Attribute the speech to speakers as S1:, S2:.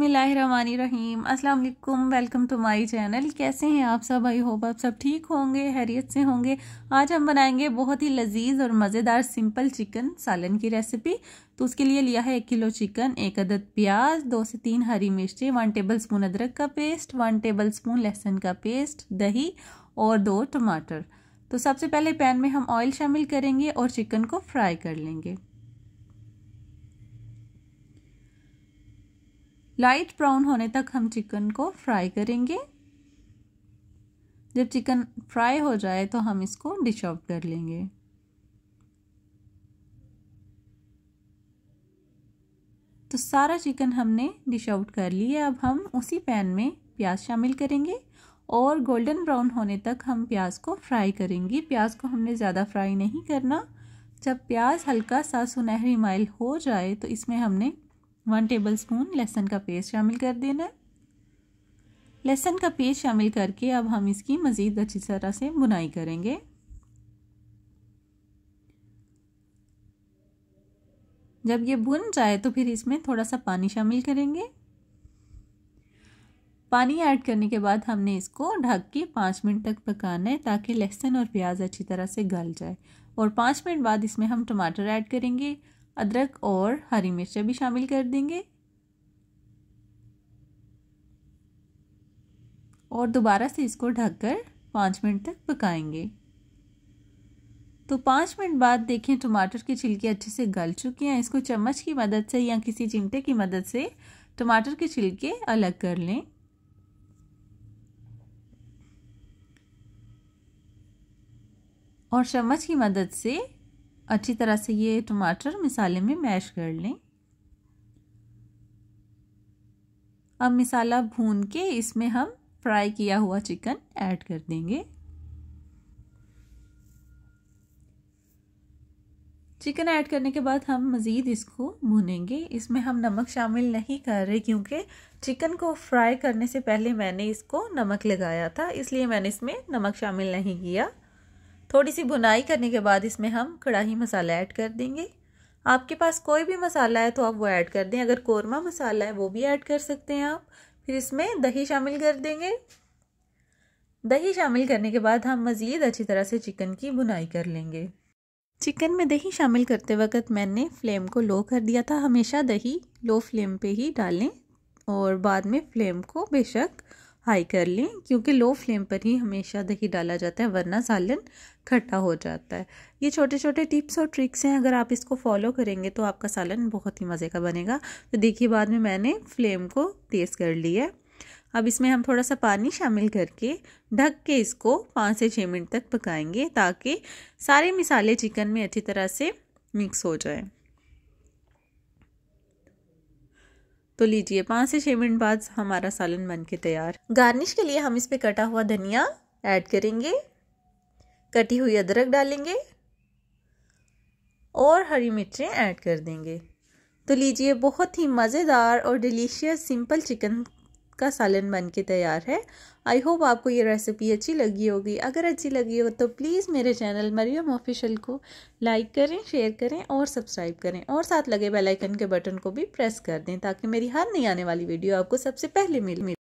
S1: बिस्मिल्लाहिर्रहमानिर्रहीम अस्सलाम welcome to my channel कैसे हैं आप सब आई होप आप सब ठीक होंगे हैरियत से होंगे आज हम बनाएंगे बहुत ही लजीज और मज़ेदार सिंपल चिकन सालन की रेसिपी तो उसके लिए लिया है एक किलो चिकन एक अदद प्याज दो से तीन हरी मिर्चें वन टेबल स्पून अदरक का पेस्ट वन टेबल स्पून लहसुन का पेस्ट दही और दो टमाटर तो सबसे पहले पैन में हम ऑयल शामिल करेंगे और चिकन को फ्राई कर लेंगे लाइट ब्राउन होने तक हम चिकन को फ्राई करेंगे जब चिकन फ्राई हो जाए तो हम इसको डिश आउट कर लेंगे तो सारा चिकन हमने डिश आउट कर लिया अब हम उसी पैन में प्याज शामिल करेंगे और गोल्डन ब्राउन होने तक हम प्याज को फ्राई करेंगे प्याज को हमने ज़्यादा फ्राई नहीं करना जब प्याज हल्का सा सुनहरी माइल हो जाए तो इसमें हमने वन टेबल स्पून लहसुन का पेस्ट शामिल कर देना है लहसुन का पेस्ट शामिल करके अब हम इसकी मज़ीद अच्छी तरह से बुनाई करेंगे जब ये भुन जाए तो फिर इसमें थोड़ा सा पानी शामिल करेंगे पानी ऐड करने के बाद हमने इसको ढक के पाँच मिनट तक पकाना है ताकि लहसुन और प्याज अच्छी तरह से गल जाए और पाँच मिनट बाद इसमें हम टमाटर ऐड करेंगे अदरक और हरी मिर्च भी शामिल कर देंगे और दोबारा से इसको ढककर पाँच मिनट तक पकाएंगे तो पाँच मिनट बाद देखें टमाटर के छिलके अच्छे से गल चुके हैं इसको चम्मच की मदद से या किसी चिमटे की मदद से टमाटर के छिलके अलग कर लें और चम्मच की मदद से अच्छी तरह से ये टमाटर मिसाले में मैश कर लें अब मिसाला भून के इसमें हम फ्राई किया हुआ चिकन ऐड कर देंगे चिकन ऐड करने के बाद हम मज़ीद इसको भूनेंगे इसमें हम नमक शामिल नहीं कर रहे क्योंकि चिकन को फ्राई करने से पहले मैंने इसको नमक लगाया था इसलिए मैंने इसमें नमक शामिल नहीं किया थोड़ी सी भुनाई करने के बाद इसमें हम कड़ाही मसाला ऐड कर देंगे आपके पास कोई भी मसाला है तो आप वो ऐड कर दें अगर कौरमा मसाला है वो भी ऐड कर सकते हैं आप फिर इसमें दही शामिल कर देंगे दही शामिल करने के बाद हम मज़ीद अच्छी तरह से चिकन की बुनाई कर लेंगे चिकन में दही शामिल करते वक्त मैंने फ्लेम को लो कर दिया था हमेशा दही लो फ्लेम पे ही डालें और बाद में फ्लेम को बेशक हाई कर लें क्योंकि लो फ्लेम पर ही हमेशा दही डाला जाता है वरना सालन खट्टा हो जाता है ये छोटे छोटे टिप्स और ट्रिक्स हैं अगर आप इसको फॉलो करेंगे तो आपका सालन बहुत ही मज़े का बनेगा तो देखिए बाद में मैंने फ्लेम को तेज़ कर लिया है अब इसमें हम थोड़ा सा पानी शामिल करके ढक के इसको पाँच से छः मिनट तक पकाएंगे ताकि सारे मिसाले चिकन में अच्छी तरह से मिक्स हो जाएँ तो लीजिए पाँच से छः मिनट बाद हमारा सालन बन के तैयार गार्निश के लिए हम इस पर कटा हुआ धनिया ऐड करेंगे कटी हुई अदरक डालेंगे और हरी मिर्चें ऐड कर देंगे तो लीजिए बहुत ही मज़ेदार और डिलीशियस सिंपल चिकन का सालन बन के तैयार है आई होप आपको ये रेसिपी अच्छी लगी होगी अगर अच्छी लगी हो तो प्लीज़ मेरे चैनल मरियम ऑफिशियल को लाइक करें शेयर करें और सब्सक्राइब करें और साथ लगे बेल आइकन के बटन को भी प्रेस कर दें ताकि मेरी हर नई आने वाली वीडियो आपको सबसे पहले मिले